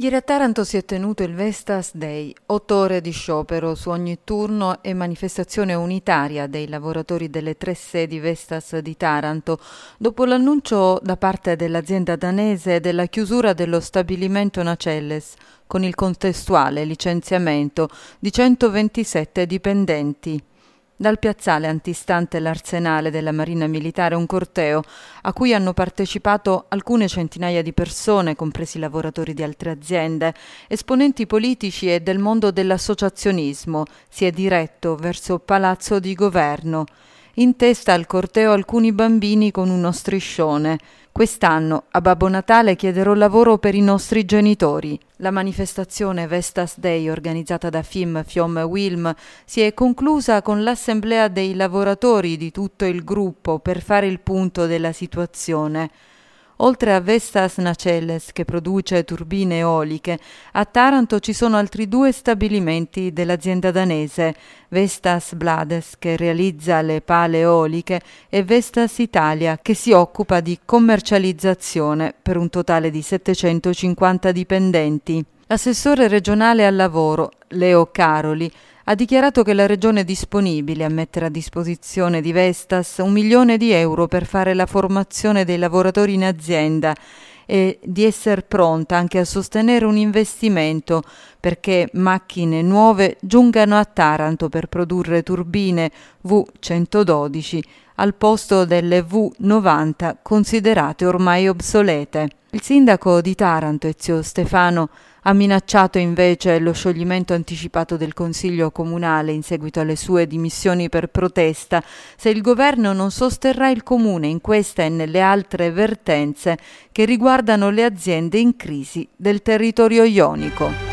Ieri a Taranto si è tenuto il Vestas Day, otto ore di sciopero su ogni turno e manifestazione unitaria dei lavoratori delle tre sedi Vestas di Taranto, dopo l'annuncio da parte dell'azienda danese della chiusura dello stabilimento Nacelles, con il contestuale licenziamento di 127 dipendenti. Dal piazzale antistante l'arsenale della Marina Militare un corteo a cui hanno partecipato alcune centinaia di persone, compresi lavoratori di altre aziende, esponenti politici e del mondo dell'associazionismo, si è diretto verso Palazzo di Governo in testa al corteo alcuni bambini con uno striscione. Quest'anno a Babbo Natale chiederò lavoro per i nostri genitori. La manifestazione Vestas Day organizzata da FIM Fiom Wilm si è conclusa con l'assemblea dei lavoratori di tutto il gruppo per fare il punto della situazione. Oltre a Vestas Naceles, che produce turbine eoliche, a Taranto ci sono altri due stabilimenti dell'azienda danese, Vestas Blades, che realizza le pale eoliche, e Vestas Italia, che si occupa di commercializzazione per un totale di 750 dipendenti. L'assessore regionale al lavoro, Leo Caroli, ha dichiarato che la Regione è disponibile a mettere a disposizione di Vestas un milione di euro per fare la formazione dei lavoratori in azienda e di essere pronta anche a sostenere un investimento perché macchine nuove giungano a Taranto per produrre turbine V112 al posto delle V90 considerate ormai obsolete. Il sindaco di Taranto, Ezio Stefano, ha minacciato invece lo scioglimento anticipato del Consiglio Comunale in seguito alle sue dimissioni per protesta se il governo non sosterrà il Comune in questa e nelle altre vertenze che riguardano le aziende in crisi del territorio ionico.